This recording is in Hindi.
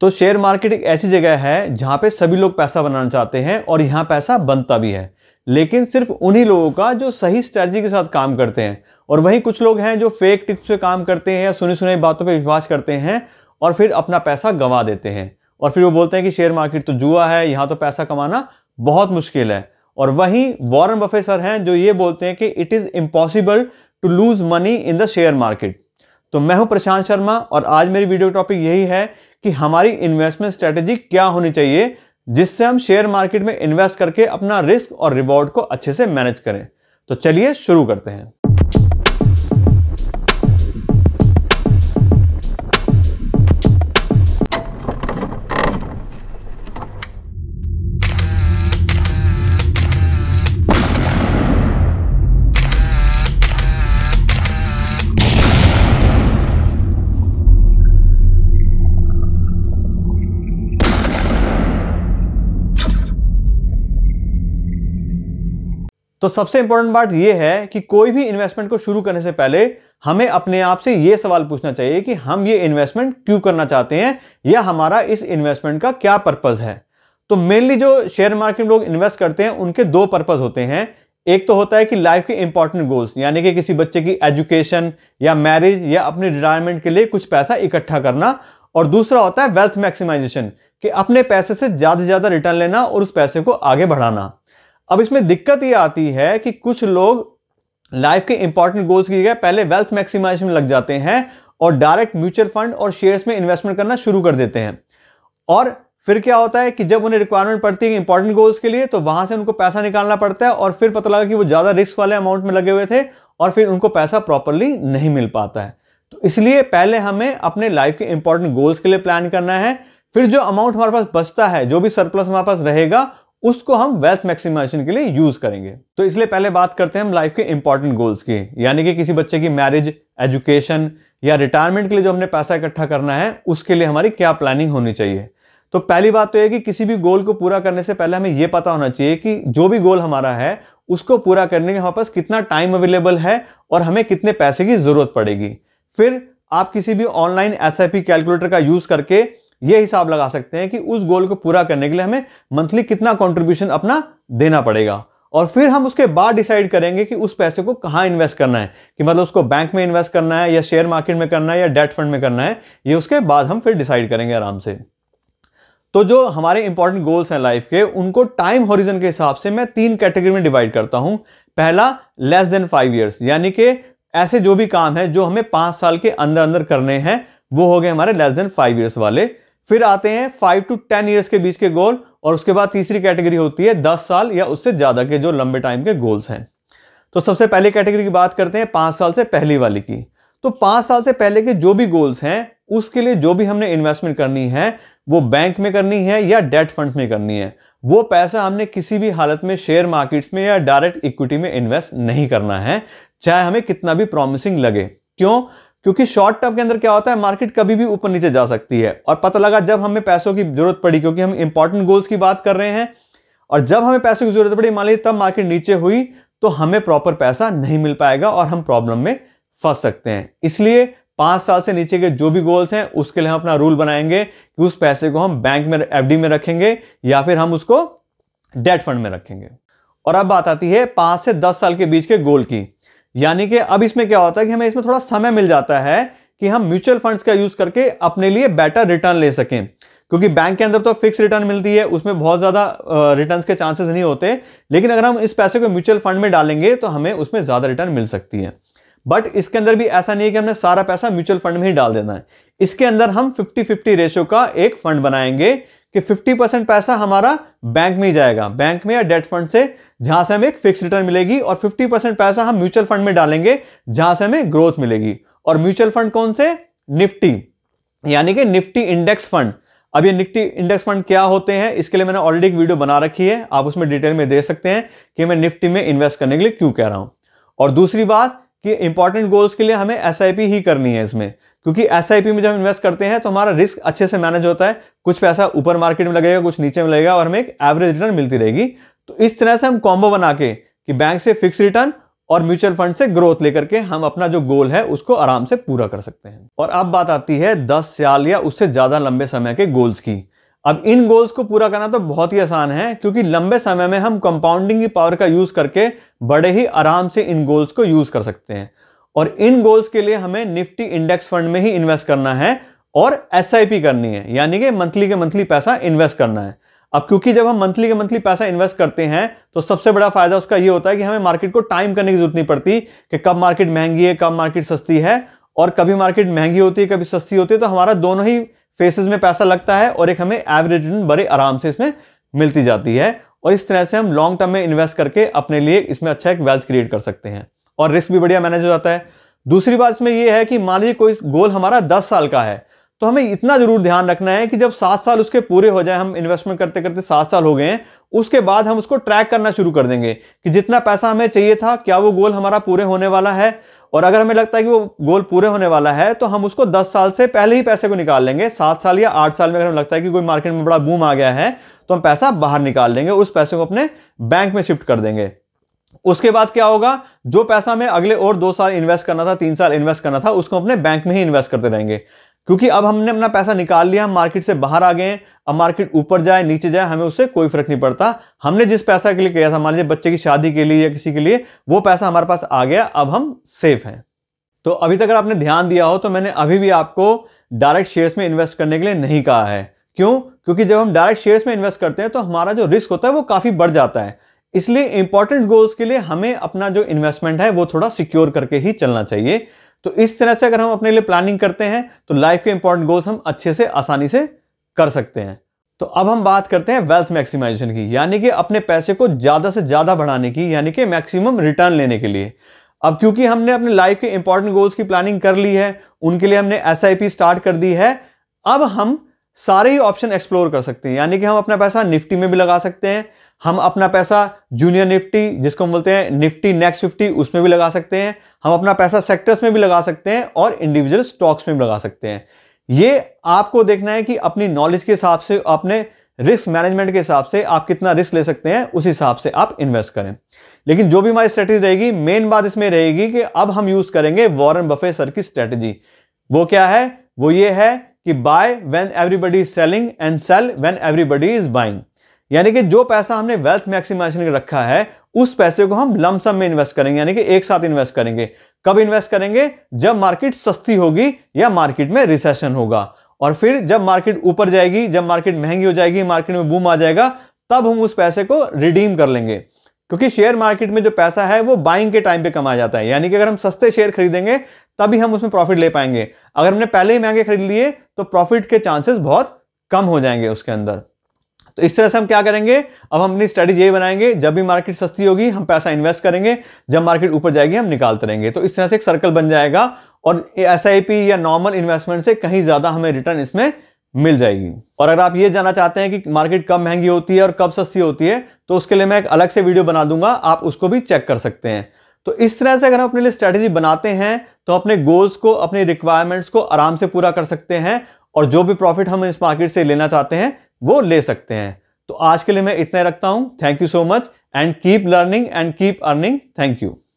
तो शेयर मार्केट एक ऐसी जगह है जहां पे सभी लोग पैसा बनाना चाहते हैं और यहाँ पैसा बनता भी है लेकिन सिर्फ उन्हीं लोगों का जो सही स्ट्रैटेजी के साथ काम करते हैं और वहीं कुछ लोग हैं जो फेक टिप्स पे काम करते हैं या सुनी सुनी बातों पे विश्वास करते हैं और फिर अपना पैसा गंवा देते हैं और फिर वो बोलते हैं कि शेयर मार्केट तो जुआ है यहाँ तो पैसा कमाना बहुत मुश्किल है और वहीं वॉरेन बफे सर हैं जो ये बोलते हैं कि it is impossible to lose money in the share market तो मैं हूं प्रशांत शर्मा और आज मेरी वीडियो टॉपिक यही है कि हमारी इन्वेस्टमेंट स्ट्रेटेजी क्या होनी चाहिए जिससे हम शेयर मार्केट में इन्वेस्ट करके अपना रिस्क और रिवॉर्ड को अच्छे से मैनेज करें तो चलिए शुरू करते हैं तो सबसे इंपॉर्टेंट बात यह है कि कोई भी इन्वेस्टमेंट को शुरू करने से पहले हमें अपने आप से यह सवाल पूछना चाहिए कि हम ये इन्वेस्टमेंट क्यों करना चाहते हैं या हमारा इस इन्वेस्टमेंट का क्या पर्पज़ है तो मेनली जो शेयर मार्केट में लोग इन्वेस्ट करते हैं उनके दो पर्पज़ होते हैं एक तो होता है कि लाइफ के इंपॉर्टेंट गोल्स यानी कि किसी बच्चे की एजुकेशन या मैरिज या अपने रिटायरमेंट के लिए कुछ पैसा इकट्ठा करना और दूसरा होता है वेल्थ मैक्सिमाइजेशन कि अपने पैसे से ज़्यादा से ज़्यादा रिटर्न लेना और उस पैसे को आगे बढ़ाना अब इसमें दिक्कत ये आती है कि कुछ लोग लाइफ के इंपॉर्टेंट गोल्स की जगह पहले वेल्थ मैक्सिमाइज में लग जाते हैं और डायरेक्ट म्यूचुअल फंड और शेयर्स में इन्वेस्टमेंट करना शुरू कर देते हैं और फिर क्या होता है कि जब उन्हें रिक्वायरमेंट पड़ती है इंपॉर्टेंट गोल्स के लिए तो वहां से उनको पैसा निकालना पड़ता है और फिर पता लगा कि वो ज़्यादा रिस्क वाले अमाउंट में लगे हुए थे और फिर उनको पैसा प्रॉपरली नहीं मिल पाता है तो इसलिए पहले हमें अपने लाइफ के इंपॉर्टेंट गोल्स के लिए प्लान करना है फिर जो अमाउंट हमारे पास बचता है जो भी सरप्लस हमारे पास रहेगा उसको हम वेल्थ मैक्सिमाइजेशन के लिए यूज करेंगे तो इसलिए पहले बात करते हैं हम लाइफ के इंपॉर्टेंट गोल्स की यानी कि किसी बच्चे की मैरिज एजुकेशन या रिटायरमेंट के लिए जो हमने पैसा इकट्ठा करना है उसके लिए हमारी क्या प्लानिंग होनी चाहिए तो पहली बात तो यह कि किसी भी गोल को पूरा करने से पहले हमें यह पता होना चाहिए कि जो भी गोल हमारा है उसको पूरा करने के हमारे पास कितना टाइम अवेलेबल है और हमें कितने पैसे की जरूरत पड़ेगी फिर आप किसी भी ऑनलाइन एस कैलकुलेटर का यूज करके ये हिसाब लगा सकते हैं कि उस गोल को पूरा करने के लिए हमें मंथली कितना कॉन्ट्रीब्यूशन अपना देना पड़ेगा और फिर हम उसके बाद डिसाइड करेंगे कि उस पैसे को कहाँ इन्वेस्ट करना है कि मतलब उसको बैंक में इन्वेस्ट करना है या शेयर मार्केट में करना है या डेट फंड में करना है ये उसके बाद हम फिर डिसाइड करेंगे आराम से तो जो हमारे इंपॉर्टेंट गोल्स हैं लाइफ के उनको टाइम होरिजन के हिसाब से मैं तीन कैटेगरी में डिवाइड करता हूं पहला लेस देन फाइव ईयर्स यानी कि ऐसे जो भी काम है जो हमें पाँच साल के अंदर अंदर करने हैं वो हो गए हमारे लेस देन फाइव ईयर्स वाले फिर आते हैं फाइव टू टेन ईयर्स के बीच के गोल और उसके बाद तीसरी कैटेगरी होती है दस साल या उससे ज़्यादा के जो लंबे टाइम के गोल्स हैं तो सबसे पहले कैटेगरी की बात करते हैं पाँच साल से पहली वाली की तो पाँच साल से पहले के जो भी गोल्स हैं उसके लिए जो भी हमने इन्वेस्टमेंट करनी है वो बैंक में करनी है या डेट फंड्स में करनी है वो पैसा हमने किसी भी हालत में शेयर मार्केट्स में या डायरेक्ट इक्विटी में इन्वेस्ट नहीं करना है चाहे हमें कितना भी प्रॉमिसिंग लगे क्यों क्योंकि शॉर्ट टर्म के अंदर क्या होता है मार्केट कभी भी ऊपर नीचे जा सकती है और पता लगा जब हमें पैसों की जरूरत पड़ी क्योंकि हम इंपॉर्टेंट गोल्स की बात कर रहे हैं और जब हमें पैसों की जरूरत पड़ी मान ली तब मार्केट नीचे हुई तो हमें प्रॉपर पैसा नहीं मिल पाएगा और हम प्रॉब्लम में फंस सकते हैं इसलिए पांच साल से नीचे के जो भी गोल्स हैं उसके लिए हम अपना रूल बनाएंगे कि उस पैसे को हम बैंक में एफडी में रखेंगे या फिर हम उसको डेट फंड में रखेंगे और अब बात आती है पांच से दस साल के बीच के गोल की यानी कि अब इसमें क्या होता है कि हमें इसमें थोड़ा समय मिल जाता है कि हम म्यूचुअल फंड्स का यूज करके अपने लिए बेटर रिटर्न ले सकें क्योंकि बैंक के अंदर तो फिक्स रिटर्न मिलती है उसमें बहुत ज़्यादा रिटर्न के चांसेस नहीं होते लेकिन अगर हम इस पैसे को म्यूचुअल फंड में डालेंगे तो हमें उसमें ज़्यादा रिटर्न मिल सकती है बट इसके अंदर भी ऐसा नहीं है कि हमने सारा पैसा म्यूचुअल फंड में ही डाल देना है इसके अंदर हम 50-50 रेशियो का एक फंड बनाएंगे कि 50 परसेंट पैसा हमारा बैंक में ही जाएगा बैंक में या डेट फंड से जहां से हमें एक फिक्स रिटर्न मिलेगी और 50 परसेंट पैसा हम म्यूचुअल फंड में डालेंगे जहां से हमें ग्रोथ मिलेगी और म्यूचुअल फंड कौन से निफ्टी यानी कि निफ्टी इंडेक्स फंड अब ये निफ्टी इंडेक्स फंड क्या होते हैं इसके लिए मैंने ऑलरेडी एक वीडियो बना रखी है आप उसमें डिटेल में दे सकते हैं कि मैं निफ्टी में इन्वेस्ट करने के लिए क्यों कह रहा हूं और दूसरी बात कि इंपॉर्टेंट गोल्स के लिए हमें एस ही करनी है इसमें क्योंकि एस में जब इन्वेस्ट करते हैं तो हमारा रिस्क अच्छे से मैनेज होता है कुछ पैसा ऊपर मार्केट में लगेगा कुछ नीचे में लगेगा और हमें एक एवरेज रिटर्न मिलती रहेगी तो इस तरह से हम कॉम्बो बना के कि बैंक से फिक्स रिटर्न और म्यूचुअल फंड से ग्रोथ लेकर के हम अपना जो गोल है उसको आराम से पूरा कर सकते हैं और अब बात आती है दस साल या उससे ज़्यादा लंबे समय के गोल्स की अब इन गोल्स को पूरा करना तो बहुत ही आसान है क्योंकि लंबे समय में हम कंपाउंडिंग की पावर का यूज़ करके बड़े ही आराम से इन गोल्स को यूज़ कर सकते हैं और इन गोल्स के लिए हमें निफ्टी इंडेक्स फंड में ही इन्वेस्ट करना है और एस करनी है यानी कि मंथली के मंथली पैसा इन्वेस्ट करना है अब क्योंकि जब हम मंथली के मंथली पैसा इन्वेस्ट करते हैं तो सबसे बड़ा फायदा उसका यह होता है कि हमें मार्केट को टाइम करने की जरूरत नहीं पड़ती कि कब मार्केट महंगी है कब मार्केट सस्ती है और कभी मार्केट महंगी होती है कभी सस्ती होती है तो हमारा दोनों ही फेसेस में पैसा लगता है और एक हमें एवरेज रिटर्न बड़े आराम से इसमें मिलती जाती है और इस तरह से हम लॉन्ग टर्म में इन्वेस्ट करके अपने लिए इसमें अच्छा एक वेल्थ क्रिएट कर सकते हैं और रिस्क भी बढ़िया मैनेज हो जाता है दूसरी बात इसमें यह है कि मान लीजिए कोई गोल हमारा दस साल का है तो हमें इतना जरूर ध्यान रखना है कि जब सात साल उसके पूरे हो जाए हम इन्वेस्टमेंट करते करते सात साल हो गए हैं उसके बाद हम उसको ट्रैक करना शुरू कर देंगे कि जितना पैसा हमें चाहिए था क्या वो गोल हमारा पूरे होने वाला है और अगर हमें लगता है कि वो गोल पूरे होने वाला है तो हम उसको 10 साल से पहले ही पैसे को निकाल लेंगे सात साल या आठ साल में अगर हमें लगता है कि कोई मार्केट में बड़ा बूम आ गया है तो हम पैसा बाहर निकाल लेंगे उस पैसे को अपने बैंक में शिफ्ट कर देंगे उसके बाद क्या होगा जो पैसा हमें अगले और दो साल इन्वेस्ट करना था तीन साल इन्वेस्ट करना था उसको अपने बैंक में ही इन्वेस्ट करते रहेंगे क्योंकि अब हमने अपना पैसा निकाल लिया हम मार्केट से बाहर आ गए अब मार्केट ऊपर जाए नीचे जाए हमें उससे कोई फर्क नहीं पड़ता हमने जिस पैसा के लिए किया था मान लीजिए बच्चे की शादी के लिए या किसी के लिए वो पैसा हमारे पास आ गया अब हम सेफ हैं तो अभी तक अगर आपने ध्यान दिया हो तो मैंने अभी भी आपको डायरेक्ट शेयर्स में इन्वेस्ट करने के लिए नहीं कहा है क्यों क्योंकि जब हम डायरेक्ट शेयर्स में इन्वेस्ट करते हैं तो हमारा जो रिस्क होता है वो काफ़ी बढ़ जाता है इसलिए इंपॉर्टेंट गोल्स के लिए हमें अपना जो इन्वेस्टमेंट है वो थोड़ा सिक्योर करके ही चलना चाहिए तो इस तरह से अगर हम अपने लिए प्लानिंग करते हैं तो लाइफ के इंपॉर्टेंट गोल्स हम अच्छे से आसानी से कर सकते हैं तो अब हम बात करते हैं वेल्थ मैक्सिमाइजेशन की यानी कि अपने पैसे को ज़्यादा से ज़्यादा बढ़ाने की यानी कि मैक्सिमम रिटर्न लेने के लिए अब क्योंकि हमने अपने लाइफ के इंपॉर्टेंट गोल्स की प्लानिंग कर ली है उनके लिए हमने एस स्टार्ट कर दी है अब हम सारे ही ऑप्शन एक्सप्लोर कर सकते हैं यानी कि हम अपना पैसा निफ्टी में भी लगा सकते हैं हम अपना पैसा जूनियर निफ्टी जिसको हम बोलते हैं निफ्टी नेक्स्ट फिफ्टी उसमें भी लगा सकते हैं हम अपना पैसा सेक्टर्स में भी लगा सकते हैं और इंडिविजुअल स्टॉक्स में भी लगा सकते हैं ये आपको देखना है कि अपनी नॉलेज के हिसाब से अपने रिस्क मैनेजमेंट के हिसाब से आप कितना रिस्क ले सकते हैं उस हिसाब से आप इन्वेस्ट करें लेकिन जो भी हमारी स्ट्रेटेजी रहेगी मेन बात इसमें रहेगी कि अब हम यूज करेंगे वॉरेन बफे सर की स्ट्रेटेजी वो क्या है वो ये है कि buy when everybody is selling and sell when everybody is buying यानी कि जो पैसा हमने वेल्थ मैक्सिमाइजेशन के रखा है उस पैसे को हम लमसम में इन्वेस्ट करेंगे यानी कि एक साथ इन्वेस्ट करेंगे कब इन्वेस्ट करेंगे जब मार्केट सस्ती होगी या मार्केट में रिसेशन होगा और फिर जब मार्केट ऊपर जाएगी जब मार्केट महंगी हो जाएगी मार्केट में बूम आ जाएगा तब हम उस पैसे को रिडीम कर लेंगे क्योंकि शेयर मार्केट में जो पैसा है वो बाइंग के टाइम पे कमाया जाता है यानी कि अगर हम सस्ते शेयर खरीदेंगे तभी हम उसमें प्रॉफिट ले पाएंगे अगर हमने पहले ही महंगे खरीद लिए तो प्रॉफिट के चांसेस बहुत कम हो जाएंगे उसके अंदर तो इस तरह से हम क्या करेंगे अब हम अपनी स्ट्रेटेजी ये बनाएंगे जब भी मार्केट सस्ती होगी हम पैसा इन्वेस्ट करेंगे जब मार्केट ऊपर जाएगी हम निकालते रहेंगे तो इस तरह से एक सर्कल बन जाएगा और एस या नॉर्मल इन्वेस्टमेंट से कहीं ज़्यादा हमें रिटर्न इसमें मिल जाएगी और अगर आप ये जानना चाहते हैं कि मार्केट कब महंगी होती है और कब सस्ती होती है तो उसके लिए मैं एक अलग से वीडियो बना दूंगा आप उसको भी चेक कर सकते हैं तो इस तरह से अगर हम अपने लिए स्ट्रैटेजी बनाते हैं तो अपने गोल्स को अपने रिक्वायरमेंट्स को आराम से पूरा कर सकते हैं और जो भी प्रॉफिट हम इस मार्केट से लेना चाहते हैं वो ले सकते हैं तो आज के लिए मैं इतना रखता हूं thank you so much and keep learning and keep earning thank you